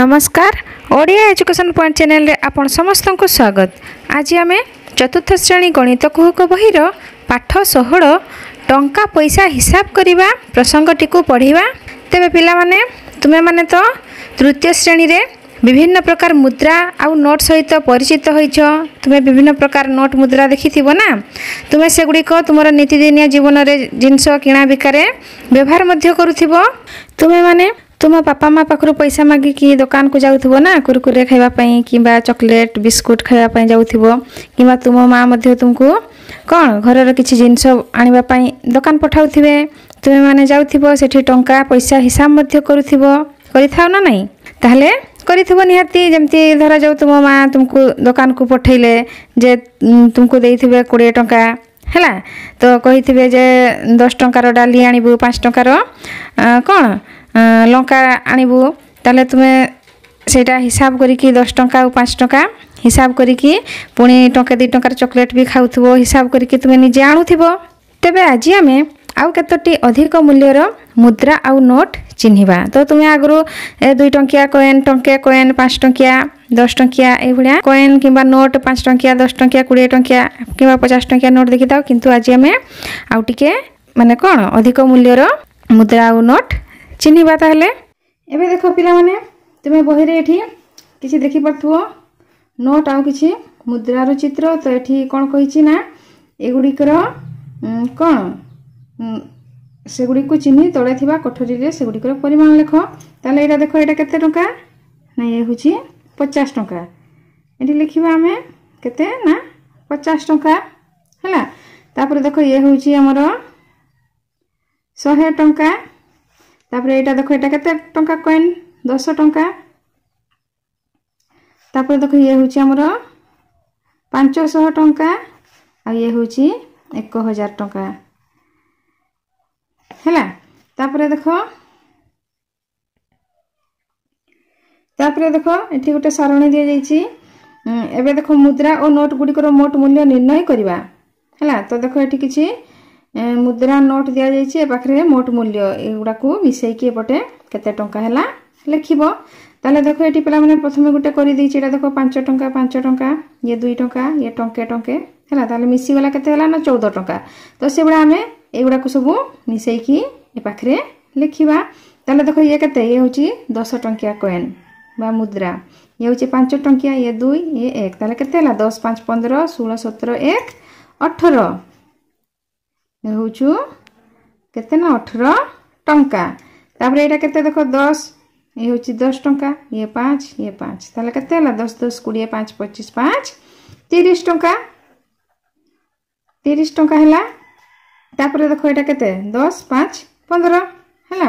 নমস্কার Odia education point ଚ୍ୟାନେଲରେ ଆପଣ ସମସ୍ତଙ୍କୁ ସ୍ୱାଗତ ଆଜି ଆମେ ଚତୁର୍ଥ ଶ୍ରେଣୀ ଗଣିତ କୁହୁକ ବହିର ପାଠ ଷୋହଳ ଟଙ୍କା ପଇସା ହିସାବ କରିବା ପ୍ରସଙ୍ଗଟିକୁ ପଢ଼ିବା ତେବେ ପିଲାମାନେ ତୁମେମାନେ ତ ତୃତୀୟ ଶ୍ରେଣୀରେ ବିଭିନ୍ନ ପ୍ରକାର ମୁଦ୍ରା ଆଉ ନୋଟ୍ ସହିତ ପରିଚିତ ହୋଇଛ ତୁମେ ବିଭିନ୍ନ ପ୍ରକାର ନୋଟ୍ ମୁଦ୍ରା ଦେଖିଥିବ ନା ତୁମେ ସେଗୁଡ଼ିକ ତୁମର ନିତିଦିନିଆ ଜୀବନରେ ଜିନିଷ କିଣାବିକାରେ ବ୍ୟବହାର ମଧ୍ୟ କରୁଥିବ ତୁମେମାନେ ତୁମ ବାପା ମା ପାଖରୁ ପଇସା ମାଗିକି ଦୋକାନକୁ ଯାଉଥିବ ନା କୁରକୁରେ ଖାଇବା ପାଇଁ କିମ୍ବା ଚକୋଲେଟ୍ ବିସ୍କୁଟ୍ ଖାଇବା ପାଇଁ ଯାଉଥିବ କିମ୍ବା ତୁମ ମା ମଧ୍ୟ ତୁମକୁ କ'ଣ ଘରର କିଛି ଜିନିଷ ଆଣିବା ପାଇଁ ଦୋକାନ ପଠାଉଥିବେ ତୁମେମାନେ ଯାଉଥିବ ସେଠି ଟଙ୍କା ପଇସା ହିସାବ ମଧ୍ୟ କରୁଥିବ କରିଥାଉ ନା ନାହିଁ ତାହେଲେ କରିଥିବ ନିହାତି ଯେମିତି ଧରାଯାଉ ତୁମ ମା ତୁମକୁ ଦୋକାନକୁ ପଠାଇଲେ ଯେ ତୁମକୁ ଦେଇଥିବେ କୋଡ଼ିଏ ଟଙ୍କା ହେଲା ତ କହିଥିବେ ଯେ ଦଶ ଟଙ୍କାର ଡାଲି ଆଣିବୁ ପାଞ୍ଚ ଟଙ୍କାର କ'ଣ লঙ্কা আনিব তাহলে তুমি ସେଇଟା ହିସାବ କରିକି ଦଶ ଟଙ୍କା ଆଉ ପାଞ୍ଚ ଟଙ୍କା ହିସାବ କରିକି ପୁଣି ଟଙ୍କା ଦୁଇ ଟଙ୍କାର ଚକୋଲେଟ୍ ବି ଖାଉଥିବ ହିସାବ କରିକି ତୁମେ ନିଜେ ଆଣୁଥିବ ତେବେ ଆଜି ଆମେ ଆଉ କେତୋଟି ଅଧିକ ମୂଲ୍ୟର ମୁଦ୍ରା ଆଉ ନୋଟ୍ ଚିହ୍ନିବା ତ ତୁମେ ଆଗରୁ ଦୁଇ ଟଙ୍କିଆ କଏନ୍ ଟଙ୍କିଆ କଏନ୍ ପାଞ୍ଚ ଟଙ୍କିଆ ଦଶ ଟଙ୍କିଆ ଏଇଭଳିଆ କଏନ୍ କିମ୍ବା ନୋଟ୍ ପାଞ୍ଚ ଟଙ୍କିଆ ଦଶ ଟଙ୍କିଆ କୋଡ଼ିଏ ଟଙ୍କିଆ କିମ୍ବା ପଚାଶ ଟଙ୍କିଆ ନୋଟ୍ ଦେଖିଥାଉ କିନ୍ତୁ ଆଜି ଆମେ ଆଉ ଟିକେ ମାନେ କ'ଣ ଅଧିକ ମୂଲ୍ୟର ମୁଦ୍ରା ଆଉ ନୋଟ୍ ଚିହ୍ନିବା ତାହେଲେ ଏବେ ଦେଖ ପିଲାମାନେ ତୁମେ ବହିରେ ଏଠି କିଛି ଦେଖିପାରୁଥିବ ନୋଟ୍ ଆଉ କିଛି ମୁଦ୍ରାର ଚିତ୍ର ତ ଏଠି କ'ଣ କହିଛି ନା ଏଗୁଡ଼ିକର କ'ଣ ସେଗୁଡ଼ିକୁ ଚିହ୍ନି ତଳେ ଥିବା କୋଠରୀରେ ସେଗୁଡ଼ିକର ପରିମାଣ ଲେଖ ତାହେଲେ ଏଇଟା ଦେଖ ଏଇଟା କେତେ ଟଙ୍କା ନା ଇଏ ହେଉଛି ପଚାଶ ଟଙ୍କା ଏଠି ଲେଖିବା ଆମେ କେତେ ନା ପଚାଶ ଟଙ୍କା ହେଲା ତାପରେ ଦେଖ ଇଏ ହେଉଛି ଆମର ଶହେ ଟଙ୍କା তারপরে এটা দেখো এটা কেতে টঙ্কা কয়েন দশ টঙ্কা তারপরে দেখো ইয়ে হচ্ছে আমার ପାଞ୍ଚଶହ ଟଙ୍କା ଆଉ ଇଏ ହେଉଛି ଏକ ହଜାର ଟଙ୍କା ହେଲା ତାପରେ ଦେଖ ତାପରେ ଦେଖ ଏଠି ଗୋଟେ ସରଣୀ ଦିଆଯାଇଛି ଏବେ ଦେଖ ମୁଦ୍ରା ଓ ନୋଟ୍ ଗୁଡ଼ିକର ମୋଟ ମୂଲ୍ୟ ନିର୍ଣ୍ଣୟ କରିବା ହେଲା ତ ଦେଖ ଏଠି କିଛି ମୁଦ୍ରା ନୋଟ୍ ଦିଆଯାଇଛି ଏ ପାଖରେ ମୋଟ ମୂଲ୍ୟ ଏଗୁଡ଼ାକୁ ମିଶାଇକି ଏପଟେ କେତେ ଟଙ୍କା ହେଲା ଲେଖିବ ତାହେଲେ ଦେଖ ଏଠି ପିଲାମାନେ ପ୍ରଥମେ ଗୋଟେ କରିଦେଇଛି ଏଇଟା ଦେଖ ପାଞ୍ଚ ଟଙ୍କା ପାଞ୍ଚ ଟଙ୍କା ଇଏ ଦୁଇ ଟଙ୍କା ଇଏ ଟଙ୍କେ ଟଙ୍କେ ହେଲା ତାହେଲେ ମିଶିଗଲା କେତେ ହେଲା ନା ଚଉଦ ଟଙ୍କା ତ ସେଗୁଡ଼ା ଆମେ ଏଗୁଡ଼ାକୁ ସବୁ ମିଶାଇକି ଏ ପାଖରେ ଲେଖିବା ତାହେଲେ ଦେଖ ଇଏ କେତେ ଇଏ ହେଉଛି ଦଶ ଟଙ୍କିଆ କଏନ୍ ବା ମୁଦ୍ରା ଇଏ ହେଉଛି ପାଞ୍ଚ ଟଙ୍କିଆ ଇଏ ଦୁଇ ଇଏ ଏକ ତାହେଲେ କେତେ ହେଲା ଦଶ ପାଞ୍ଚ ପନ୍ଦର ଷୋହଳ ସତର ଏକ ଅଠର হচ্ছু কেতে না অঠর টঙ্কা তাপরে এটা কেতে দেখ দশ ইয়ে হচ্ছে দশ টঙ্কা ইয়ে পাঁচ ইয়ে পাঁচ তাহলে কেতে হল দশ দশ কোড়িয়ে পাঁচ পঁচিশ পাঁচ তিরিশ টঙ্কা তিরিশ টঙ্কা হল তাপরে দেখ এটা কেতে দশ পাঁচ পনেরো হল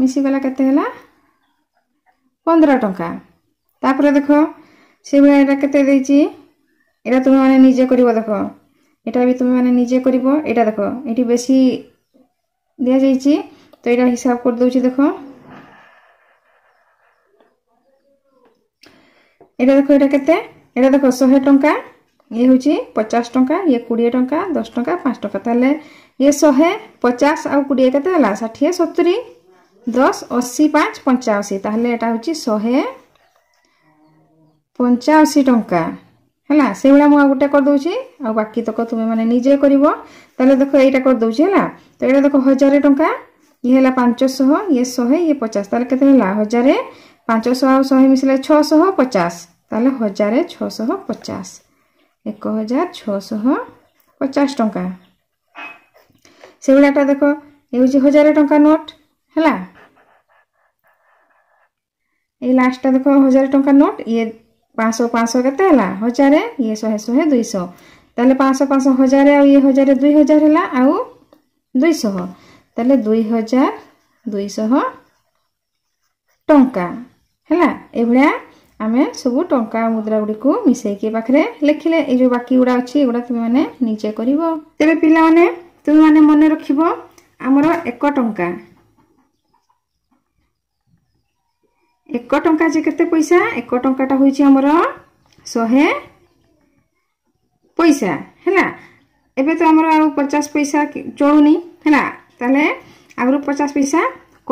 মিশিগলা কেতে হল পনেরো টঙ্কা তাপরে দেখ সেভাবে এটা কেতে দিয়েছি এটা তুমি মানে নিজে করব দেখ यटा भी तुम्हें निजे कर देख ये बेसि दि जा तो ये हिसाब कर दौर देख यहाँ देख ये केटा देख शहे टाँचा ये हूँ पचास टाँचा ये कोड़े टाँचा दस टाँचा पाँच टाँचा तेल ये शहे पचास आ कोड़े के षाठी सतुरी दस अशी पाँच पंचाशी तेल यहाँ हूँ शहे पंचाशी टाँचा ହେଲା ସେଇଭଳିଆ ମୁଁ ଆଉ ଗୋଟେ କରିଦେଉଛି ଆଉ ବାକି ତକ ତୁମେମାନେ ନିଜେ କରିବ ତାହେଲେ ଦେଖ ଏଇଟା କରିଦେଉଛି ହେଲା ତ ଏଇଟା ଦେଖ ହଜାରେ ଟଙ୍କା ଇଏ ହେଲା ପାଞ୍ଚଶହ ଇଏ ଶହେ ଇଏ ପଚାଶ ତାହେଲେ କେତେ ହେଲା ହଜାରେ ପାଞ୍ଚଶହ ଆଉ ଶହେ ମିଶିଲେ ଛଅଶହ ପଚାଶ ତାହେଲେ ହଜାରେ ଛଅଶହ ପଚାଶ ଏକ ହଜାର ଛଅଶହ ପଚାଶ ଟଙ୍କା ସେଇଭଳିଆଟା ଦେଖ ଏ ହେଉଛି ହଜାରେ ଟଙ୍କା ନୋଟ୍ ହେଲା ଏଇ ଲାଷ୍ଟଟା ଦେଖ ହଜାରେ ଟଙ୍କା ନୋଟ୍ ଇଏ পাঁচশো পাঁচশো কেতে হল হজারে ইয়ে শহে শহে দুইশহ তাহলে পাঁচশহ পাঁচশহ হজারে আর ইয়ে হজারে দুই হাজার হল আউ দুইশহ তাহলে দুই হাজার দুইশহ টঙ্কা ହେଲା ଏଭଳିଆ ଆମେ ସବୁ ଟଙ୍କା ମୁଦ୍ରା ଗୁଡ଼ିକୁ ମିଶାଇକି ପାଖରେ ଲେଖିଲେ ଏଇ ଯେଉଁ ବାକି ଗୁଡ଼ା ଅଛି ଏଗୁଡ଼ା ତୁମେମାନେ ନିଜେ କରିବ ତେବେ ପିଲାମାନେ ତୁମେମାନେ ମନେ ରଖିବ ଆମର ଏକ ଟଙ୍କା ଏକ ଟଙ୍କା ଯେ କେତେ ପଇସା ଏକ ଟଙ୍କାଟା ହେଉଛି ଆମର ଶହେ ପଇସା ହେଲା ଏବେ ତ ଆମର ଆଉ ପଚାଶ ପଇସା ଚଳୁନି ହେଲା ତାହେଲେ ଆଗରୁ ପଚାଶ ପଇସା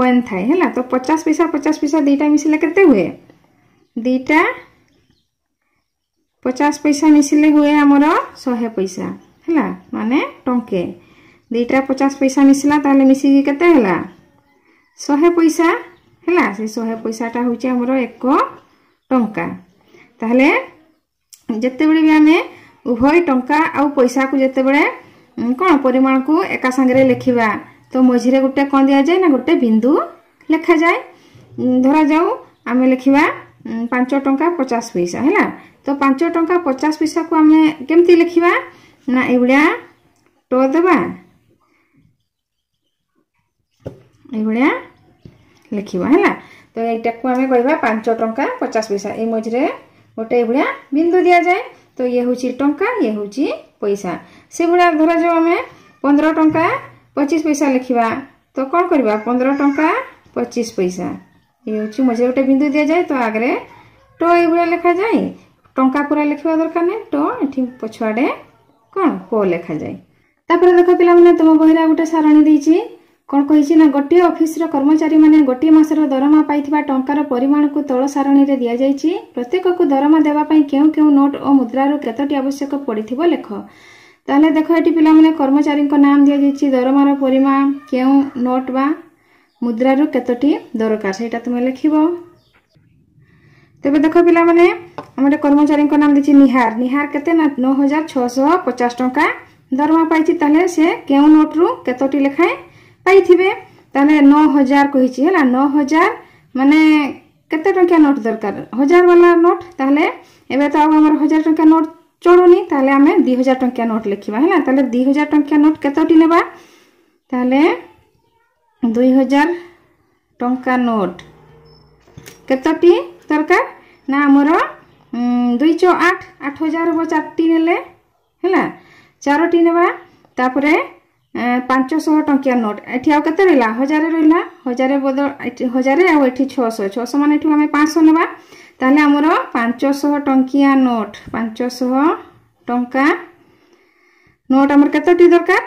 କଏନ୍ ଥାଏ ହେଲା ତ ପଚାଶ ପଇସା ପଚାଶ ପଇସା ଦୁଇଟା ମିଶିଲେ କେତେ ହୁଏ ଦୁଇଟା ପଚାଶ ପଇସା ମିଶିଲେ ହୁଏ ଆମର ଶହେ ପଇସା ହେଲା ମାନେ ଟଙ୍କେ ଦୁଇଟା ପଚାଶ ପଇସା ମିଶିଲା ତାହେଲେ ମିଶିକି କେତେ ହେଲା ଶହେ ପଇସା है शहे पैसाटा हूँ आमर एक टा जत भी आम उभय टा पैसा को जोबले कौन परिमाण को एका सांगे लिखा तो मझे गोटे कौन दि जाए ना गोटे बिंदु लिखा जाए धर जाऊ आम लिखा पांच टाँचा पचास पैसा है तो पांच टाँचा पचास पैसा को आम कमी लिखा ना ये ट देवा लिखा है तो यहाँ आम कह पांच टाँचा पचास पैसा ये मझे गोटे भाया बिंदु दि जाए तो ये हूँ टाँचा ये हूँ पैसा से भाया धर जाओ आम पंद्रह टाँचा पचिश पैसा लिखा तो कौन करवा पंद्रह टाँचा पचिश पैसा ये हूँ मझे गोटे बिंदु दि जाए तो आगे टो ये लिखा जाए टा पूरा लिखा दरकार नहीं टो ये पछुआ कौन को लिखा जाए तापर देख पे तुम बहरा गोटे सारणी କ'ଣ କହିଛି ନା ଗୋଟିଏ ଅଫିସର କର୍ମଚାରୀମାନେ ଗୋଟିଏ ମାସର ଦରମା ପାଇଥିବା ଟଙ୍କାର ପରିମାଣକୁ ତଳ ସାରଣୀରେ ଦିଆଯାଇଛି ପ୍ରତ୍ୟେକକୁ ଦରମା ଦେବା ପାଇଁ କେଉଁ କେଉଁ ନୋଟ୍ ଓ ମୁଦ୍ରାରୁ କେତୋଟି ଆବଶ୍ୟକ ପଡ଼ିଥିବ ଲେଖ ତାହେଲେ ଦେଖ ଏଠି ପିଲାମାନେ କର୍ମଚାରୀଙ୍କ ନାମ ଦିଆଯାଇଛି ଦରମାର ପରିମାଣ କେଉଁ ନୋଟ୍ ବା ମୁଦ୍ରାରୁ କେତୋଟି ଦରକାର ସେଇଟା ତୁମେ ଲେଖିବ ତେବେ ଦେଖ ପିଲାମାନେ ଆମର କର୍ମଚାରୀଙ୍କ ନାମ ଦେଇଛି ନିହାର ନିହାର କେତେ ନା ନଅ ହଜାର ଛଅଶହ ପଚାଶ ଟଙ୍କା ଦରମା ପାଇଛି ତାହେଲେ ସେ କେଉଁ ନୋଟ୍ରୁ କେତୋଟି ଲେଖାଏଁ পাইবে তাহলে ন হাজার কহিছি হল ন হাজার মানে কেতে টঙ্কা নোট দরকার হাজার বালা নোট তাহলে এবে তো আউ আমার হাজার টঙ্কা নোট চড়ুনি তাহলে আমি দুই হাজার টঙ্কা নোট লিখবা হল তাহলে দুই হাজার টঙ্কা নোট কেতোটি নেবা তাহলে দুই হাজার টঙ্কা নোট কেতোটি দরকার না আমার দুই ছ আট আট হাজার হব চারটি নেলে হল চারোটি নেবা তারপরে ପାଞ୍ଚଶହ ଟଙ୍କିଆ ନୋଟ୍ ଏଠି ଆଉ କେତେ ରହିଲା ହଜାରେ ରହିଲା ହଜାରେ ବଦଳ ହଜାରେ ଆଉ ଏଠି ଛଅଶହ ଛଅଶହ ମାନେ ଏଠୁ ଆମେ ପାଞ୍ଚଶହ ନେବା ତାହେଲେ ଆମର ପାଞ୍ଚଶହ ଟଙ୍କିଆ ନୋଟ୍ ପାଞ୍ଚଶହ ଟଙ୍କା ନୋଟ୍ ଆମର କେତୋଟି ଦରକାର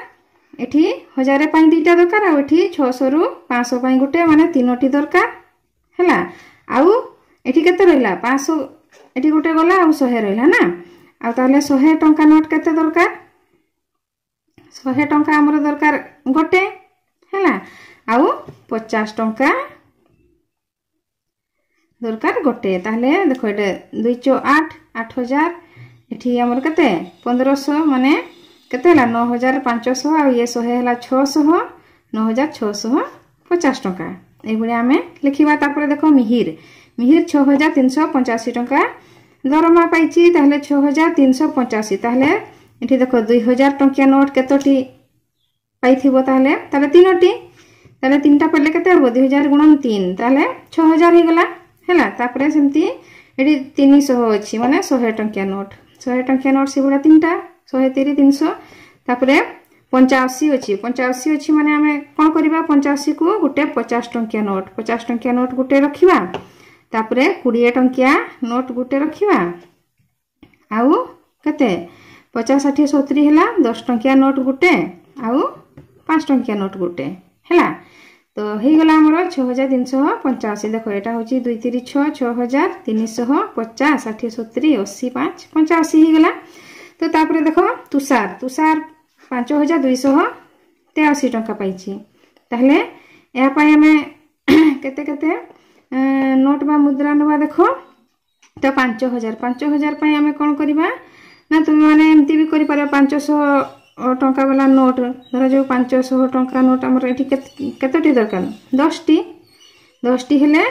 ଏଠି ହଜାରେ ପାଇଁ ଦୁଇଟା ଦରକାର ଆଉ ଏଠି ଛଅଶହରୁ ପାଞ୍ଚଶହ ପାଇଁ ଗୋଟେ ମାନେ ତିନୋଟି ଦରକାର ହେଲା ଆଉ ଏଠି କେତେ ରହିଲା ପାଞ୍ଚଶହ ଏଠି ଗୋଟେ ଗଲା ଆଉ ଶହେ ରହିଲା ନା ଆଉ ତାହେଲେ ଶହେ ଟଙ୍କା ନୋଟ୍ କେତେ ଦରକାର शहे टा आम दरकार गोटे है आचाश टा दरकार गोटे तेल देख ये दुच आठ आठ हजार इटी आमर के पंद्रह मान के नौ हजार पांचश आ शहे है छःश नौ हजार छःश पचास टाँचा यही आम लिखा तापर देख मिहिर मिहिर छः हजार तीन शौ पंचाशी टाँचा दरमा पाई छः हजार तीन शौ पंचाशी ଏଠି ଦେଖ ଦୁଇ ହଜାର ଟଙ୍କିଆ ନୋଟ୍ କେତୋଟି ପାଇଥିବ ତାହେଲେ ତାହେଲେ ତିନୋଟି ତାହେଲେ ତିନିଟା ପଡ଼ିଲେ କେତେ ହେବ ଦୁଇ ହଜାର ଗୁଣ ତିନି ତାହେଲେ ଛଅ ହଜାର ହେଇଗଲା ହେଲା ତାପରେ ସେମିତି ଏଠି ତିନିଶହ ଅଛି ମାନେ ଶହେ ଟଙ୍କିଆ ନୋଟ୍ ଶହେ ଟଙ୍କିଆ ନୋଟ୍ ସେଗୁଡ଼ା ତିନିଟା ଶହେ ତିରି ତିନିଶହ ତାପରେ ପଞ୍ଚାଅଶୀ ଅଛି ପଞ୍ଚାଅଶୀ ଅଛି ମାନେ ଆମେ କ'ଣ କରିବା ପଞ୍ଚାଅଶୀକୁ ଗୋଟେ ପଚାଶ ଟଙ୍କିଆ ନୋଟ୍ ପଚାଶ ଟଙ୍କିଆ ନୋଟ୍ ଗୋଟେ ରଖିବା ତାପରେ କୋଡ଼ିଏ ଟଙ୍କିଆ ନୋଟ୍ ଗୋଟେ ରଖିବା ଆଉ କେତେ ପଚାଶ ଷାଠିଏ ସତୁରି ହେଲା ଦଶ ଟଙ୍କିଆ ନୋଟ୍ ଗୋଟେ ଆଉ ପାଞ୍ଚ ଟଙ୍କିଆ ନୋଟ୍ ଗୋଟେ ହେଲା ତ ହେଇଗଲା ଆମର ଛଅ ହଜାର ତିନିଶହ ପଞ୍ଚାଅଶୀ ଦେଖ ଏଇଟା ହେଉଛି ଦୁଇ ତିରି ଛଅ ଛଅ ହଜାର ତିନିଶହ ପଚାଶ ଷାଠିଏ ସତୁରି ଅଶୀ ପାଞ୍ଚ ପଞ୍ଚାଅଶୀ ହେଇଗଲା ତ ତାପରେ ଦେଖ ତୁଷାର ତୁଷାର ପାଞ୍ଚ ହଜାର ଦୁଇଶହ ତେୟାଅଶୀ ଟଙ୍କା ପାଇଛି ତାହେଲେ ଏହା ପାଇଁ ଆମେ କେତେ କେତେ ନୋଟ୍ ବା ମୁଦ୍ରା ନେବା ଦେଖ ତ ପାଞ୍ଚ ହଜାର ପାଞ୍ଚ ହଜାର ପାଇଁ ଆମେ କ'ଣ କରିବା ନା ତୁମେମାନେ ଏମିତି ବି କରିପାରିବ ପାଞ୍ଚଶହ ଟଙ୍କା ବାଲା ନୋଟ୍ ଧରାଯାଉ ପାଞ୍ଚଶହ ଟଙ୍କା ନୋଟ୍ ଆମର ଏଠି କେତୋଟି ଦରକାର ଦଶଟି ଦଶଟି ହେଲେ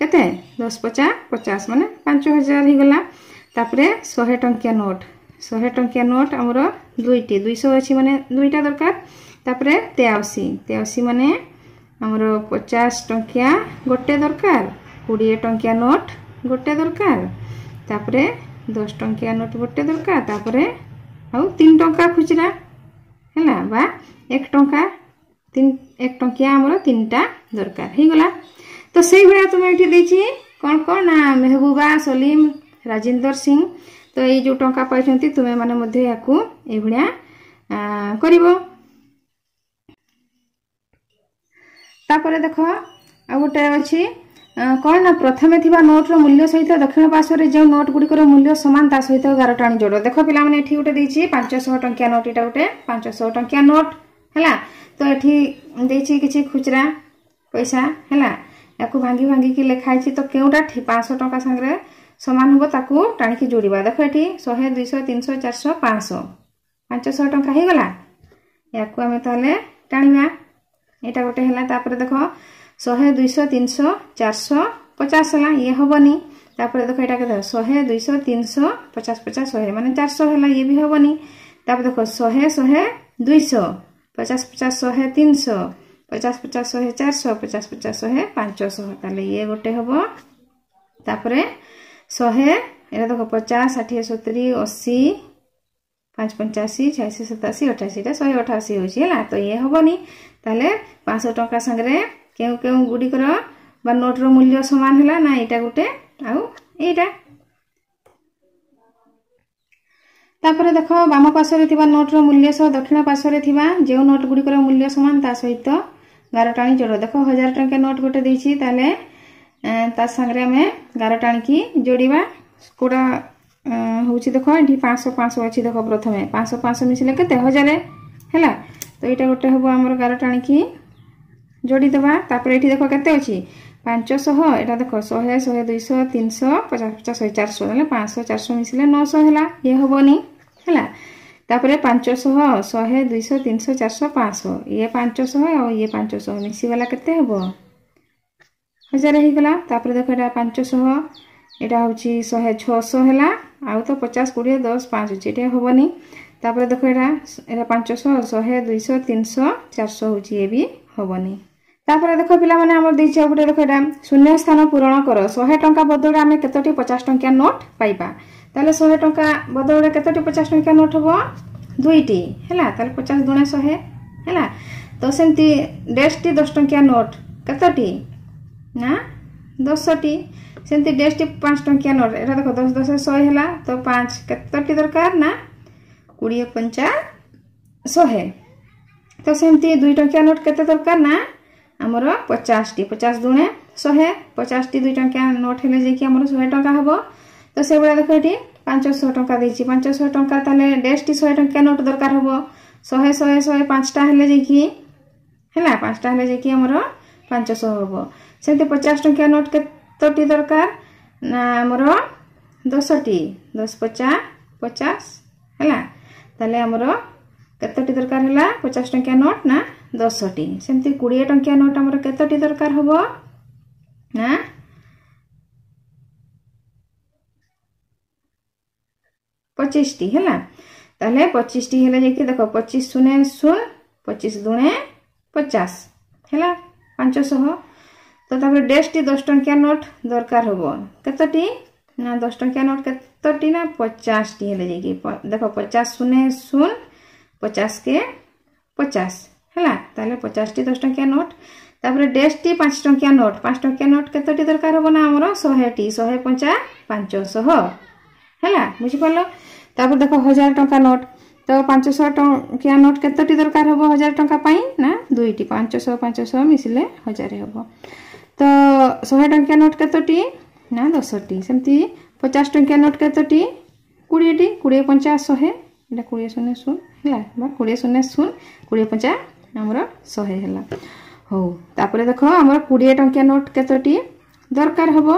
କେତେ ଦଶ ପଚା ପଚାଶ ମାନେ ପାଞ୍ଚ ହଜାର ହେଇଗଲା ତାପରେ ଶହେ ଟଙ୍କିଆ ନୋଟ୍ ଶହେ ଟଙ୍କିଆ ନୋଟ୍ ଆମର ଦୁଇଟି ଦୁଇଶହ ଅଛି ମାନେ ଦୁଇଟା ଦରକାର ତାପରେ ତେୟାଅଶୀ ତେୟାଅଶୀ ମାନେ ଆମର ପଚାଶ ଟଙ୍କିଆ ଗୋଟେ ଦରକାର କୋଡ଼ିଏ ଟଙ୍କିଆ ନୋଟ୍ ଗୋଟେ ଦରକାର ତାପରେ দশ টঙ্কিয়া নোট গোটে দরকার তাপরে ଆଉ ତିନି ଟଙ୍କା ଖୁଚୁରା ହେଲା ବା ଏକ ଟଙ୍କା ତିନି ଏକ ଟଙ୍କିଆ ଆମର ତିନିଟା ଦରକାର ହେଇଗଲା ତ ସେଇଭଳିଆ ତୁମେ ଏଠି ଦେଇଛି କ'ଣ କ'ଣ ନା ମେହବୁବା ସଲିମ ରାଜେନ୍ଦର ସିଂ ତ ଏଇ ଯେଉଁ ଟଙ୍କା ପାଇଛନ୍ତି ତୁମେମାନେ ମଧ୍ୟ ଏହାକୁ ଏଇଭଳିଆ କରିବ ତାପରେ ଦେଖ ଆଉ ଗୋଟେ ଅଛି କ'ଣ ନା ପ୍ରଥମେ ଥିବା ନୋଟ୍ର ମୂଲ୍ୟ ସହିତ ଦକ୍ଷିଣ ପାର୍ଶ୍ୱରେ ଯେଉଁ ନୋଟ୍ ଗୁଡ଼ିକର ମୂଲ୍ୟ ସମାନ ତା ସହିତ ଏଗାର ଟାଣି ଯୋଡ଼ ଦେଖ ପିଲାମାନେ ଏଠି ଗୋଟେ ଦେଇଛି ପାଞ୍ଚଶହ ଟଙ୍କିଆ ନୋଟ୍ ଏଇଟା ଗୋଟେ ପାଞ୍ଚଶହ ଟଙ୍କିଆ ନୋଟ୍ ହେଲା ତ ଏଠି ଦେଇଛି କିଛି ଖୁଚୁରା ପଇସା ହେଲା ୟାକୁ ଭାଙ୍ଗି ଭାଙ୍ଗିକି ଲେଖା ହେଇଛି ତ କେଉଁଟା ପାଞ୍ଚଶହ ଟଙ୍କା ସାଙ୍ଗରେ ସମାନ ହେବ ତାକୁ ଟାଣିକି ଯୋଡ଼ିବା ଦେଖ ଏଠି ଶହେ ଦୁଇଶହ ତିନିଶହ ଚାରିଶହ ପାଞ୍ଚଶହ ପାଞ୍ଚଶହ ଟଙ୍କା ହେଇଗଲା ୟାକୁ ଆମେ ତାହେଲେ ଟାଣିବା ଏଇଟା ଗୋଟେ ହେଲା ତାପରେ ଦେଖ शहे दुश तीन शह चार शह पचास है ये हेनी तापर देख ये शहे दुई तीन शह पचास पचास शहे मान चार शहला ये भी हेनी ताप देख शहे शहे दुई पचास पचास शहे तीन शह पचास पचास शहे चार शह पचास पचास शहे पांच शह ते ये गोटे हम तापर शहे ये देख पचास षाठी सतुरी अशी पाँच पंचाशी छयाशी सताशी अठाशीटा शहे अठाशी होगी तो ये हेनी तेल पाँच टाँग କେଉଁ କେଉଁ ଗୁଡ଼ିକର ବା ନୋଟ୍ର ମୂଲ୍ୟ ସମାନ ହେଲା ନା ଏଇଟା ଗୋଟେ ଆଉ ଏଇଟା ତାପରେ ଦେଖ ବାମ ପାର୍ଶ୍ୱରେ ଥିବା ନୋଟ୍ର ମୂଲ୍ୟ ସହ ଦକ୍ଷିଣ ପାର୍ଶ୍ୱରେ ଥିବା ଯେଉଁ ନୋଟ୍ ଗୁଡ଼ିକର ମୂଲ୍ୟ ସମାନ ତା ସହିତ ଗାର ଟାଣି ଯୋଡ଼ ଦେଖ ହଜାର ଟଙ୍କିଆ ନୋଟ୍ ଗୋଟେ ଦେଇଛି ତାହେଲେ ତା ସାଙ୍ଗରେ ଆମେ ଗାର ଟାଣିକି ଯୋଡ଼ିବା କେଉଁଟା ହେଉଛି ଦେଖ ଏଠି ପାଞ୍ଚଶହ ପାଞ୍ଚଶହ ଅଛି ଦେଖ ପ୍ରଥମେ ପାଞ୍ଚଶହ ପାଞ୍ଚଶହ ମିଶିଲେ କେତେ ହଜାରେ ହେଲା ତ ଏଇଟା ଗୋଟେ ହେବ ଆମର ଗାର ଟାଣିକି जोड़ीदेपर ये देख के पांचशह यहाँ देख शहे शहे दुईश तीन शह पचास पचास शहे चार शह ना पाँच चार शह मिसले नौश है ये हेनी है तापर पांचशह शहे दुईश तीन शह चार शह पाँच ये पांचशह ये पांचशह मिसीगला के हजार होगा देख ये पांचशह यहाँ हूँ शहे छःशहला आउ तो पचास कोड़े दस पाँच अच्छे हो हेनी तापर देख ये पांचशह शहे दुईश तीन शह चार शह हूँ ये भी हेनी ତାପରେ ଦେଖ ପିଲାମାନେ ଆମର ଦେଇଛି ଆଉ ଗୋଟେ ଦେଖ ଏଇଟା ଶୂନ୍ୟ ସ୍ଥାନ ପୂରଣ କର ଶହେ ଟଙ୍କା ବଦଳରେ ଆମେ କେତୋଟି ପଚାଶ ଟଙ୍କିଆ ନୋଟ୍ ପାଇବା ତାହେଲେ ଶହେ ଟଙ୍କା ବଦଳରେ କେତୋଟି ପଚାଶ ଟଙ୍କିଆ ନୋଟ୍ ହେବ ଦୁଇଟି ହେଲା ତାହେଲେ ପଚାଶ ଦୁଣେ ଶହେ ହେଲା ତ ସେମିତି ଡେସ୍ଟି ଦଶ ଟଙ୍କିଆ ନୋଟ୍ କେତୋଟି ନା ଦଶଟି ସେମିତି ଡେସ୍ଟି ପାଞ୍ଚ ଟଙ୍କିଆ ନୋଟ୍ ଏଇଟା ଦେଖ ଦଶ ଦଶ ଶହେ ହେଲା ତ ପାଞ୍ଚ କେତୋଟି ଦରକାର ନା କୋଡ଼ିଏ ପଞ୍ଚା ଶହେ ତ ସେମିତି ଦୁଇ ଟଙ୍କିଆ ନୋଟ୍ କେତେ ଦରକାର ନା आमर पचास टी पचास दुणे शहे पचास टी दुई टा नोट हेले जाए कि शहे टाँह हम तो से भाया देख ये पांच शह टा दे पांच शह टा तो डेढ़ टी शहे टाइम नोट दरकार हे शहे शहे शहे पांचटा है पांचटा है कि आमर पांच शह हम से पचास टाइम नोट कतोटी दरकार ना आमर दस टी दस पचास पचास है आमर कतोटी दरकार है पचास टाइम नोट ना दस टी से कोड़े टाँचा नोट आम कतोटी दरकार हम ना पचिशी है पचिशी है देख पचिश शून शून पचिश दुणे पचास है पांचश तो डेस्क टी दस टिया नोट दरकार हम कतोटी ना दस टिया नोट कतोटी ना पचास टी है देख पचास शून्य शून पचास के पचास ହେଲା ତାହେଲେ ପଚାଶଟି ଦଶ ଟଙ୍କିଆ ନୋଟ୍ ତାପରେ ଡେସ୍ଟି ପାଞ୍ଚ ଟଙ୍କିଆ ନୋଟ୍ ପାଞ୍ଚ ଟଙ୍କିଆ ନୋଟ୍ କେତୋଟି ଦରକାର ହେବ ନା ଆମର ଶହେଟି ଶହେ ପଞ୍ଚା ପାଞ୍ଚଶହ ହେଲା ବୁଝିପାରିଲ ତାପରେ ଦେଖ ହଜାର ଟଙ୍କା ନୋଟ୍ ତ ପାଞ୍ଚଶହ ଟଙ୍କିଆ ନୋଟ୍ କେତୋଟି ଦରକାର ହେବ ହଜାର ଟଙ୍କା ପାଇଁ ନା ଦୁଇଟି ପାଞ୍ଚଶହ ପାଞ୍ଚଶହ ମିଶିଲେ ହଜାରେ ହେବ ତ ଶହେ ଟଙ୍କିଆ ନୋଟ୍ କେତୋଟି ନା ଦଶଟି ସେମିତି ପଚାଶ ଟଙ୍କିଆ ନୋଟ୍ କେତୋଟି କୋଡ଼ିଏଟି କୋଡ଼ିଏ ପଞ୍ଚା ଶହେ ଏଇଟା କୋଡ଼ିଏ ଶୂନ୍ୟ ଶୂନ ହେଲା ବା କୋଡ଼ିଏ ଶୂନ୍ୟ ଶୂନ କୋଡ଼ିଏ ପଞ୍ଚା आमर शहे हाउतापुर देख आम कोड़े टिया नोट कतोटी दरकार हम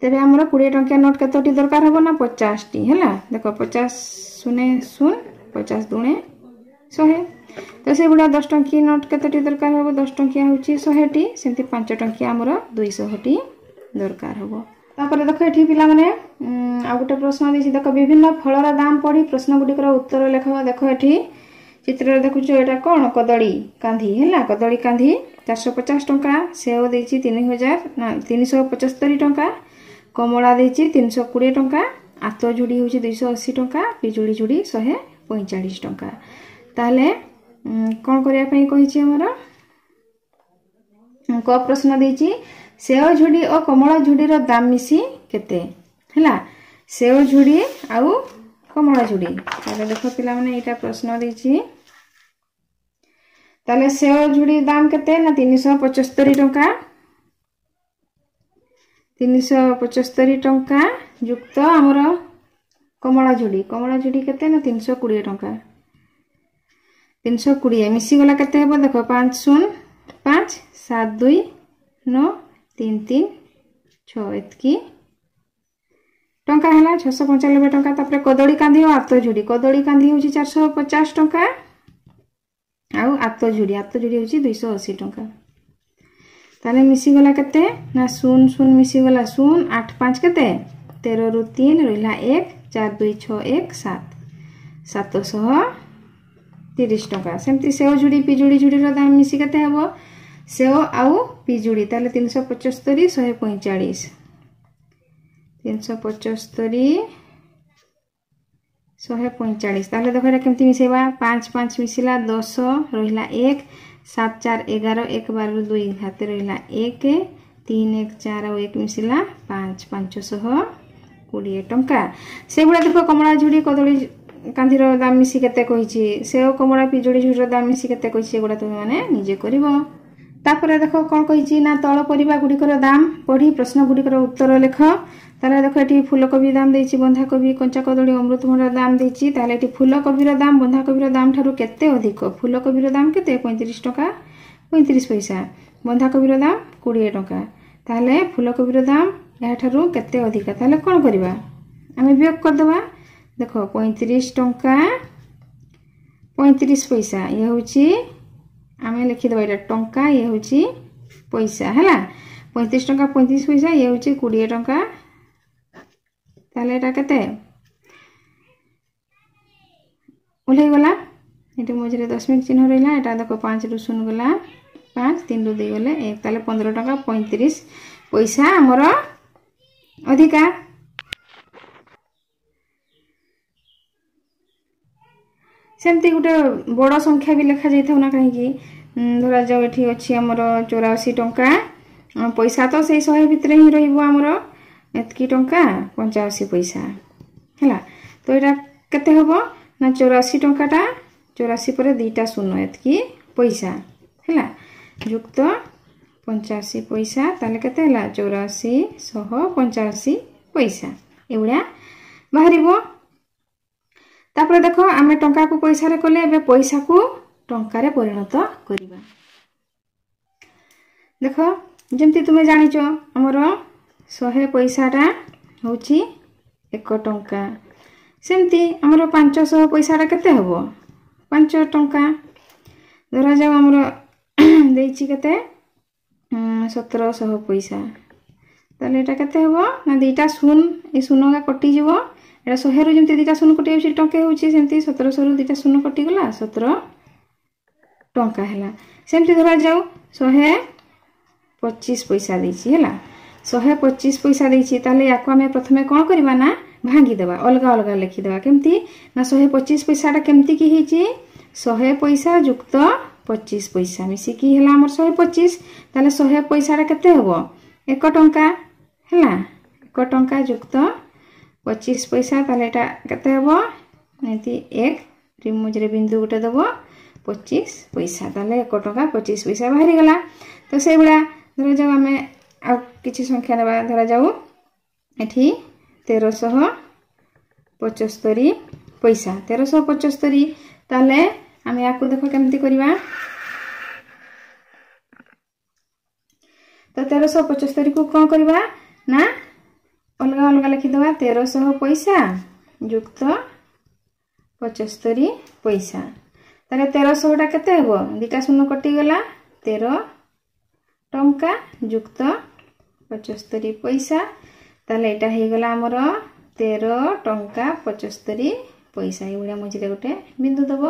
तेरे आम कोड़े टाइम नोट कतोटी दरकार हम ना पचास टी है देख पचास शून्य शून पचास दुणे शहे तो से गुडा दस टंकी नोट कतोटी दरकार हम दस टंकिया हूँ शहेटी से पांच टिया आमर दुईश टी दरकार हम ତାପରେ ଦେଖ ଏଠି ପିଲାମାନେ ଆଉ ଗୋଟେ ପ୍ରଶ୍ନ ଦେଇଛି ଦେଖ ବିଭିନ୍ନ ଫଳର ଦାମ ପଢ଼ି ପ୍ରଶ୍ନ ଗୁଡ଼ିକର ଉତ୍ତର ଲେଖ ଦେଖ ଏଠି ଚିତ୍ରରେ ଦେଖୁଛୁ ଏଇଟା କ'ଣ କଦଳୀ କାନ୍ଧି ହେଲା କଦଳୀ କାନ୍ଧି ଚାରିଶହ ପଚାଶ ଟଙ୍କା ସେଓ ଦେଇଛି ତିନି ହଜାର ନା ତିନିଶହ ପଞ୍ଚସ୍ତରୀ ଟଙ୍କା କମଳା ଦେଇଛି ତିନିଶହ କୋଡ଼ିଏ ଟଙ୍କା ଆତ ଝୁଡ଼ି ହେଉଛି ଦୁଇଶହ ଅଶୀ ଟଙ୍କା ପିଜୁଳି ଝୁଡ଼ି ଶହେ ପଇଁଚାଳିଶ ଟଙ୍କା ତାହେଲେ କ'ଣ କରିବା ପାଇଁ କହିଛି ଆମର କ ପ୍ରଶ୍ନ ଦେଇଛି ସେଓ ଝୁଡ଼ି ଓ କମଳା ଝୁଡ଼ିର ଦାମ ମିଶି କେତେ ହେଲା ସେଓ ଝୁଡ଼ି ଆଉ କମଳା ଝୁଡ଼ି ତାହେଲେ ଦେଖ ପିଲାମାନେ ଏଇଟା ପ୍ରଶ୍ନ ଦେଇଛି ତାହେଲେ ସେଓ ଝୁଡ଼ି ଦାମ କେତେ ନା ତିନିଶହ ପଞ୍ଚସ୍ତରୀ ଟଙ୍କା ତିନିଶହ ପଞ୍ଚସ୍ତରୀ ଟଙ୍କା ଯୁକ୍ତ ଆମର କମଳା ଝୁଡ଼ି କମଳା ଝୁଡ଼ି କେତେ ନା ତିନିଶହ କୋଡ଼ିଏ ଟଙ୍କା ତିନିଶହ କୋଡ଼ିଏ ମିଶିଗଲା କେତେ ହେବ ଦେଖ ପାଞ୍ଚ ଶୂନ ପାଞ୍ଚ ସାତ ଦୁଇ ନଅ তিন তিন ছ ଏତିକି ଟଙ୍କା ହେଲା ଛଅଶହ ପଞ୍ଚାନବେ ଟଙ୍କା ତାପରେ କଦଳୀ କାନ୍ଧି ଓ ଆତ ଝୁଡ଼ି କଦଳୀ କାନ୍ଧି ହେଉଛି ଚାରିଶହ ପଚାଶ ଟଙ୍କା ଆଉ ଆତ ଝୁଡ଼ି ଆତ ଝୁଡ଼ି ହେଉଛି ଦୁଇଶହ ଅଶୀ ଟଙ୍କା ତାହେଲେ ମିଶିଗଲା କେତେ ନା ଶୂନ ଶୂନ ମିଶିଗଲା ଶୂନ ଆଠ ପାଞ୍ଚ କେତେ ତେରରୁ ତିନି ରହିଲା ଏକ ଚାରି ଦୁଇ ଛଅ ଏକ ସାତ ସାତଶହ ତିରିଶ ଟଙ୍କା ସେମିତି ସେଓ ଝୁଡ଼ି ପିଜୁଳି ଝୁଡ଼ିର ଦାମ ମିଶି କେତେ ହେବ ସେଓ ଆଉ ପିଜୁଳି ତାହେଲେ ତିନିଶହ ପଞ୍ଚସ୍ତରୀ ଶହେ ପଇଁଚାଳିଶ ତିନିଶହ ପଞ୍ଚସ୍ତରୀ ଶହେ ପଇଁଚାଳିଶ ତାହେଲେ ଦେଖ ଏଇଟା କେମିତି ମିଶାଇବା ପାଞ୍ଚ ପାଞ୍ଚ ମିଶିଲା ଦଶ ରହିଲା ଏକ ସାତ ଚାର ଏଗାର ଏକ ବାର ଦୁଇ ହାତେ ରହିଲା ଏକ ତିନି ଏକ ଚାର ଆଉ ଏକ ମିଶିଲା ପାଞ୍ଚ ପାଞ୍ଚଶହ କୋଡ଼ିଏ ଟଙ୍କା ସେଗୁଡ଼ା ଦେଖ କମଳା ଝୁଡ଼ି କଦଳୀ କାନ୍ଧିର ଦାମ ମିଶି କେତେ କହିଛି ସେଓ କମଳା ପିଜୁଳି ଝୁଡ଼ିର ଦାମ ମିଶି କେତେ କହିଛି ସେଗୁଡ଼ା ତୁମେମାନେ ନିଜେ କରିବ তাপরে দেখ কଣ কইছি না তল পরিবা গুড়ির দাম পড়ি প্রশ্ন গুড়ির উত্তর লেখ তাহলে দেখ এটি ফুলকোবি দাম দিয়েছি বন্ধাকোবি কঞ্চা কদলী অমৃতভণ্ডার দাম দিয়েছি তাহলে এটি ফুলকোবির দাম বন্ধাকোবির দাম ঠারু কেতে অধিক ফুলকোবির দাম কেতে পঁয়ত্রিশ টাকা পঁয়ত্রিশ পয়সা বন্ধাকোবির দাম কোড়িয়ে টাকা তাহলে ফুলকোবির দাম ଏହାଠାରୁ କେତେ ଅଧିକା ତାହେଲେ କ'ଣ କରିବା ଆମେ ବିୟୋଗ କରିଦେବା দেখ ପଇଁତିରିଶ ଟଙ୍କା ପଇଁତିରିଶ পয়সা ଇଏ হচ্ছে আমি লিখিদেবা এটা টঙ্কা ইয়ে হচ্ছে পয়সা হ্যাঁ পঁয়ত্রিশ টঙ্কা পঁয়ত্রিশ পয়সা ইয়ে হচ্ছে কোড়িয়ে টঙ্কা তাহলে এটা কেতে ওলাই গলা এটি মঝিরে দশমিক চিহ্ন রইলা এটা দেখো পাঁচ রু শূন্য গলা পাঁচ তিন রু দুই গলে এক তাহলে পনেরো টঙ্কা পঁয়ত্রিশ পয়সা আমার অধিকা ସେମିତି ଗୋଟେ ବଡ଼ ସଂଖ୍ୟା ବି ଲେଖାଯାଇଥାଉ ନା କାହିଁକି ଧରାଯାଉ ଏଠି ଅଛି ଆମର ଚଉରାଅଶୀ ଟଙ୍କା ପଇସା ତ ସେଇ ଶହେ ଭିତରେ ହିଁ ରହିବ ଆମର ଏତିକି ଟଙ୍କା ପଞ୍ଚାଅଶୀ ପଇସା ହେଲା ତ ଏଇଟା କେତେ ହେବ ନା ଚଉରାଅଶୀ ଟଙ୍କାଟା ଚଉରାଅଶୀ ପରେ ଦୁଇଟା ଶୂନ ଏତିକି ପଇସା ହେଲା ଯୁକ୍ତ ପଞ୍ଚାଅଶୀ ପଇସା ତାହେଲେ କେତେ ହେଲା ଚଉରାଅଶୀ ଶହ ପଞ୍ଚାଅଶୀ ପଇସା ଏଇଭଳିଆ ବାହାରିବ ତାପରେ ଦେଖ ଆମେ ଟଙ୍କାକୁ ପଇସାରେ କଲେ ଏବେ ପଇସାକୁ ଟଙ୍କାରେ ପରିଣତ କରିବା ଦେଖ ଯେମିତି ତୁମେ ଜାଣିଛ ଆମର ଶହେ ପଇସାଟା ହେଉଛି ଏକ ଟଙ୍କା ସେମିତି ଆମର ପାଞ୍ଚଶହ ପଇସାଟା କେତେ ହେବ ପାଞ୍ଚ ଟଙ୍କା ଧରାଯାଉ ଆମର ଦେଇଛି କେତେ ସତରଶହ ପଇସା ତାହେଲେ ଏଇଟା କେତେ ହେବ ନା ଦୁଇଟା ଶୂନ ଏ ଶୂନଗା କଟିଯିବ शहे रू जमी दुटा शून कटे टे सतर शह रू दुटा शून कटिगला सतर टाला सेमती धरा जाऊ शहे पचीस पैसा देला शहे पचीस पैसा देखिए या प्रथम कौन करवा ना भांगीदे अलग अलग लिखिद केमती ना शहे पचीस पैसा केमती है शहे पैसा युक्त पचीस पैसा मिसिकी है शहे पचीस तेल शहे पैसा के एक टाला एक टाँ युक्त ପଚିଶ ପଇସା ତାହେଲେ ଏଇଟା କେତେ ହେବ ଏମିତି ଏକ ମଝିରେ ବିନ୍ଦୁ ଗୋଟେ ଦେବ ପଚିଶ ପଇସା ତାହେଲେ ଏକ ଟଙ୍କା ପଚିଶ ପଇସା ବାହାରିଗଲା ତ ସେଇଭଳିଆ ଧରାଯାଉ ଆମେ ଆଉ କିଛି ସଂଖ୍ୟା ନେବା ଧରାଯାଉ ଏଠି ତେରଶହ ପଞ୍ଚସ୍ତରୀ ପଇସା ତେରଶହ ପଞ୍ଚସ୍ତରୀ ତାହେଲେ ଆମେ ୟାକୁ ଦେଖ କେମିତି କରିବା ତ ତେରଶହ ପଞ୍ଚସ୍ତରୀକୁ କ'ଣ କରିବା ନା अलग अलग लिखिदे तेरशह पैसा युक्त पचस्तरी पैसा ତାହେଲେ ତେରଶହଟା କେତେ ହେବ ଦୁଇଟା ଶୂନ କଟିଗଲା ତେର ଟଙ୍କା ଯୁକ୍ତ ପଞ୍ଚସ୍ତରୀ ପଇସା ତାହେଲେ ଏଇଟା ହେଇଗଲା ଆମର ତେର ଟଙ୍କା ପଞ୍ଚସ୍ତରୀ ପଇସା ଏଇଭଳିଆ ମଝିରେ ଗୋଟେ ବିନ୍ଦୁ ଦେବ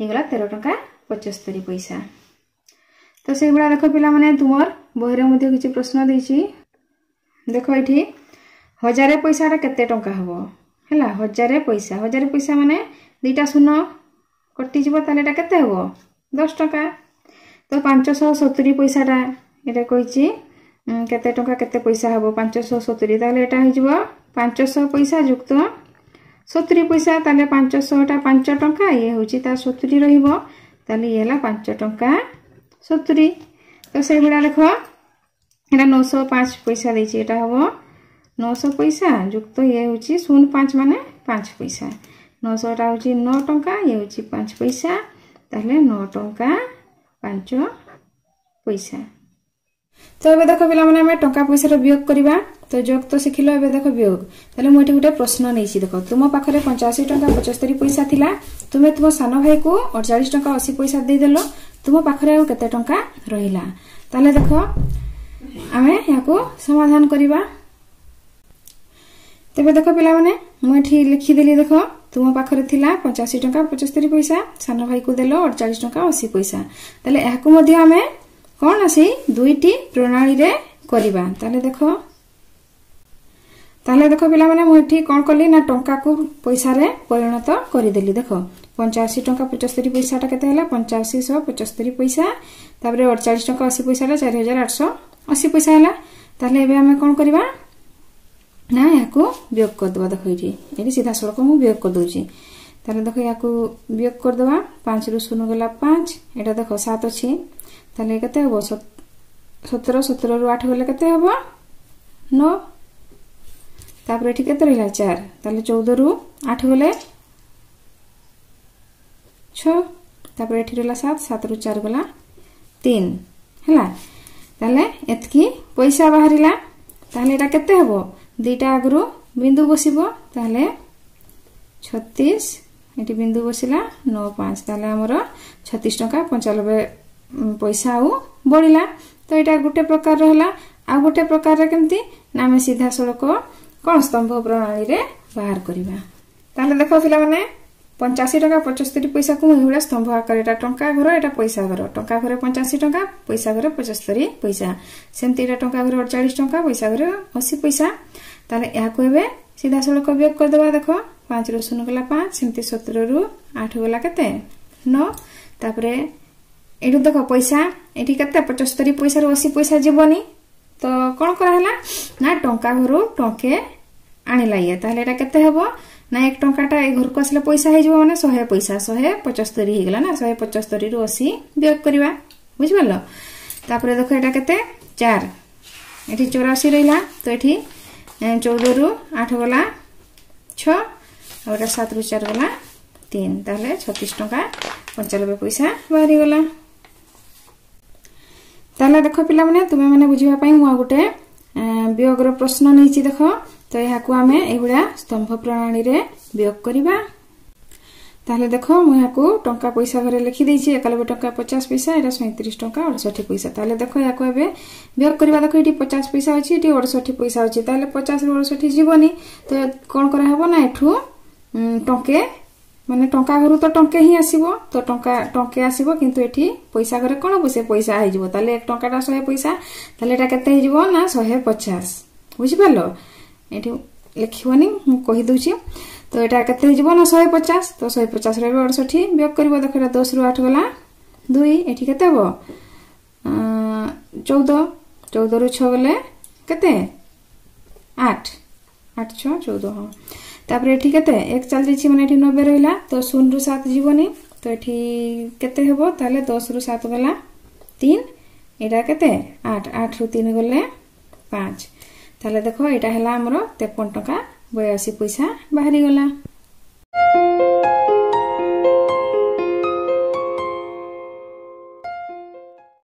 ହେଇଗଲା ତେର ଟଙ୍କା ପଞ୍ଚସ୍ତରୀ ପଇସା ତ ସେଇଭଳିଆ ଦେଖ ପିଲାମାନେ ତୁମର ବହିରେ ମଧ୍ୟ କିଛି ପ୍ରଶ୍ନ ଦେଇଛି ଦେଖ ଏଠି ହଜାରେ ପଇସାଟା କେତେ ଟଙ୍କା ହେବ ହେଲା ହଜାରେ ପଇସା ହଜାରେ ପଇସା ମାନେ ଦୁଇଟା ଶୂନ କଟିଯିବ ତାହେଲେ ଏଇଟା କେତେ ହେବ ଦଶ ଟଙ୍କା ତ ପାଞ୍ଚଶହ ସତୁରି ପଇସାଟା ଏଇଟା କହିଛି କେତେ ଟଙ୍କା କେତେ ପଇସା ହେବ ପାଞ୍ଚଶହ ସତୁରି ତାହେଲେ ଏଇଟା ହେଇଯିବ ପାଞ୍ଚଶହ ପଇସା ଯୁକ୍ତ ସତୁରି ପଇସା ତାହେଲେ ପାଞ୍ଚଶହଟା ପାଞ୍ଚ ଟଙ୍କା ଇଏ ହେଉଛି ତା ସତୁରି ରହିବ ତାହେଲେ ଇଏ ହେଲା ପାଞ୍ଚ ଟଙ୍କା ସତୁରି ତ ସେଇଭଳିଆ ଦେଖ ଏଇଟା ନଅଶହ ପାଞ୍ଚ ପଇସା ଦେଇଛି ଏଇଟା ହେବ নশো পয়সা যুক্ত ইয়ে হচ্ছে শূন্য পাঁচ মানে পাঁচ পয়সা নশোটা হচ্ছে ন টঙ্কা ইয়ে হচ্ছে পাঁচ পয়সা তাহলে ন টঙ্কা পাঁচ পয়সা তো এবার দেখো পিলামানে আমি টঙ্কা পয়সার বিয়োগ করা তো যোগ তো শিখিল এবার দেখো বিয়োগ তাহলে মু এটি গোটে প্রশ্ন নিয়েছি দেখো তুম পাখে পঞ্চাশি টঙ্কা পঁচস্তরি পয়সা লা তুমি তুম সান ভাই কু অড়চাশ টঙ্কা অশি পয়সা দিয়েদেল তুম পাখে আতে টঙ্কা রহিলা তাহলে দেখো আমি এখন সমাধান করা ତେବେ ଦେଖ ପିଲାମାନେ ମୁଁ ଏଠି ଲେଖିଦେଲି ଦେଖ ତୁମ ପାଖରେ ଥିଲା ପଞ୍ଚାଅଶୀ ଟଙ୍କା ପଞ୍ଚସ୍ତରୀ ପଇସା ସାନ ଭାଇକୁ ଦେଲ ଅଡ଼ଚାଳିଶ ଟଙ୍କା ଅଶୀ ପଇସା ତାହେଲେ ଏହାକୁ ମଧ୍ୟ ଆମେ କ'ଣ ସେଇ ଦୁଇଟି ପ୍ରଣାଳୀରେ କରିବା ତାହେଲେ ଦେଖ ତାହେଲେ ଦେଖ ପିଲାମାନେ ମୁଁ ଏଠି କ'ଣ କଲି ନା ଟଙ୍କାକୁ ପଇସାରେ ପରିଣତ କରିଦେଲି ଦେଖ ପଞ୍ଚାଅଶୀ ଟଙ୍କା ପଞ୍ଚସ୍ତରୀ ପଇସାଟା କେତେ ହେଲା ପଞ୍ଚାଅଶୀ ଶହ ପଞ୍ଚସ୍ତରୀ ପଇସା ତାପରେ ଅଡ଼ଚାଳିଶ ଟଙ୍କା ଅଶୀ ପଇସାଟା ଚାରି ହଜାର ଆଠଶହ ଅଶୀ ପଇସା ହେଲା ତାହେଲେ ଏବେ ଆମେ କ'ଣ କରିବା ନା ଏହାକୁ ବିୟୋଗ କରିଦେବା ଦେଖ ଏଇଠି ଏଇଠି ସିଧାସଳଖ ମୁଁ ବିୟୋଗ କରିଦେଉଛି ତାହେଲେ ଦେଖ ଏହାକୁ ବିୟୋଗ କରିଦେବା ପାଞ୍ଚରୁ ଶୂନ ଗଲା ପାଞ୍ଚ ଏଇଟା ଦେଖ ସାତ ଅଛି ତାହେଲେ କେତେ ହେବ ସତର ସତରରୁ ଆଠ ଗଲେ କେତେ ହେବ ନଅ ତାପରେ ଏଠି କେତେ ରହିଲା ଚାର ତାହେଲେ ଚଉଦରୁ ଆଠ ଗଲେ ଛଅ ତାପରେ ଏଠି ରହିଲା ସାତ ସାତରୁ ଚାରି ଗଲା ତିନି ହେଲା ତାହେଲେ ଏତିକି ପଇସା ବାହାରିଲା ତାହେଲେ ଏଇଟା କେତେ ହେବ ଦୁଇଟା ଆଗରୁ ବିନ୍ଦୁ ବସିବ ତାହେଲେ ଛତିଶ ଏଠି ବିନ୍ଦୁ ବସିଲା ନଅ ପାଞ୍ଚ ତାହେଲେ ଆମର ଛତିଶ ଟଙ୍କା ପଞ୍ଚାନବେ ପଇସା ଆଉ ବଢ଼ିଲା ତ ଏଇଟା ଗୋଟେ ପ୍ରକାରର ହେଲା ଆଉ ଗୋଟେ ପ୍ରକାରର କେମିତି ନା ଆମେ ସିଧାସଳଖ କଣ ସ୍ତମ୍ଭ ପ୍ରଣାଳୀରେ ବାହାର କରିବା ତାହେଲେ ଦେଖ ପିଲାମାନେ ପଞ୍ଚାଅଶୀ ଟଙ୍କା ପଞ୍ଚସ୍ତରି ପଇସାକୁ ମୁଁ ଏଇଭଳିଆ ସ୍ତମ୍ଭ ଆକାରରେ ଏଇଟା ଟଙ୍କା ଘର ଏଇଟା ପଇସା ଘର ଟଙ୍କା ଘରେ ପଞ୍ଚାଅଶୀ ଟଙ୍କା ପଇସା ଘରେ ପଞ୍ଚସ୍ତରି ପଇସା ସେମିତି ଏଇଟା ଟଙ୍କା ଘରେ ଅଡ଼ଚାଳିଶ ଟଙ୍କା ପଇସା ଘରେ ଅଶୀ ପଇସା ତାହେଲେ ଏହାକୁ ଏବେ ସିଧାସଳଖ ବିୟୋଗ କରିଦେବା ଦେଖ ପାଞ୍ଚରୁ ଶୂନ ଗଲା ପାଞ୍ଚ ସେମିତି ସତରରୁ ଆଠ ଗଲା କେତେ ନଅ ତାପରେ ଏଇଠୁ ଦେଖ ପଇସା ଏଠି କେତେ ପଞ୍ଚସ୍ତରି ପଇସାରୁ ଅଶୀ ପଇସା ଯିବନି ତ କ'ଣ କରାହେଲା ନା ଟଙ୍କା ଘରୁ ଟଙ୍କେ ଆଣିଲା ଇଏ ତାହେଲେ ଏଇଟା କେତେ ହେବ ନା ଏକ ଟଙ୍କାଟା ଏ ଘରକୁ ଆସିଲେ ପଇସା ହେଇଯିବ ମାନେ ଶହେ ପଇସା ଶହେ ପଞ୍ଚସ୍ତରୀ ହେଇଗଲା ନା ଶହେ ପଞ୍ଚସ୍ତରୀରୁ ଅଶୀ ବିୟୋଗ କରିବା ବୁଝିପାରିଲ ତାପରେ ଦେଖ ଏଇଟା କେତେ ଚାର ଏଠି ଚଉରାଅଶୀ ରହିଲା ତ ଏଠି ଚଉଦରୁ ଆଠ ଗଲା ଛଅ ଆଉ ଏଇଟା ସାତରୁ ଚାର ଗଲା ତିନି ତାହେଲେ ଛତିଶ ଟଙ୍କା ପଞ୍ଚାନବେ ପଇସା ବାହାରିଗଲା ତାହେଲେ ଦେଖ ପିଲାମାନେ ତୁମେମାନେ ବୁଝିବା ପାଇଁ ମୁଁ ଆଉ ଗୋଟେ ବିୟୋଗର ପ୍ରଶ୍ନ ନେଇଛି ଦେଖ ତ ଏହାକୁ ଆମେ ଏଇଭଳିଆ ସ୍ତମ୍ଭ ପ୍ରଣାଳୀରେ ବିୟୋଗ କରିବା ତାହେଲେ ଦେଖ ମୁଁ ଏହାକୁ ଟଙ୍କା ପଇସା ଘରେ ଲେଖିଦେଇଛି ଏକାଲବେ ଟଙ୍କା ପଚାଶ ପଇସା ଏଇଟା ସଇଁତିରିଶ ଟଙ୍କା ଅଡ଼ଷଠି ପଇସା ତାହେଲେ ଦେଖ ଏହାକୁ ଏବେ ବିୟୋଗ କରିବା ଦେଖ ଏଠି ପଚାଶ ପଇସା ଅଛି ଏଠି ଅଡ଼ଷଠି ପଇସା ଅଛି ତାହେଲେ ପଚାଶରୁ ଅଡ଼ଷଠି ଯିବନି ତ କ'ଣ କରାହେବ ନା ଏଠୁ ଟଙ୍କେ ମାନେ ଟଙ୍କା ଘରୁ ତ ଟଙ୍କେ ହିଁ ଆସିବ ତ ଟଙ୍କା ଟଙ୍କେ ଆସିବ କିନ୍ତୁ ଏଠି ପଇସା ଘରେ କ'ଣ ହବ ସେ ପଇସା ହେଇଯିବ ତାହେଲେ ଏକ ଟଙ୍କାଟା ଶହେ ପଇସା ତାହେଲେ ଏଇଟା କେତେ ହେଇଯିବ ନା ଶହେ ପଚାଶ ବୁଝିପାରିଲ ଏଠି ଲେଖିବନି ମୁଁ କହିଦେଉଛି ତ ଏଇଟା କେତେ ହେଇଯିବ ନା ଶହେ ପଚାଶ ତ ଶହେ ପଚାଶରେ ଏବେ ଅଠଷଠି ବିୟୋଗ କରିବ ଦେଖ ଏଇଟା ଦଶରୁ ଆଠ ଗଲା ଦୁଇ ଏଠି କେତେ ହେବ ଚଉଦ ଚଉଦରୁ ଛଅ ଗଲେ କେତେ ଆଠ ଆଠ ଛଅ ଚଉଦ ହଁ ତାପରେ ଏଠି କେତେ ଏକ ଚାଲିଯାଇଛି ମାନେ ଏଠି ନବେ ରହିଲା ତ ଶୂନରୁ ସାତ ଯିବନି ତ ଏଠି କେତେ ହେବ ତାହେଲେ ଦଶରୁ ସାତ ଗଲା ତିନି ଏଇଟା କେତେ ଆଠ ଆଠରୁ ତିନି ଗଲେ ପାଞ୍ଚ ତାହେଲେ ଦେଖ ଏଇଟା ହେଲା ଆମର ତେପନ ଟଙ୍କା ବୟାଅଶୀ ପଇସା ବାହାରିଗଲା Thank you.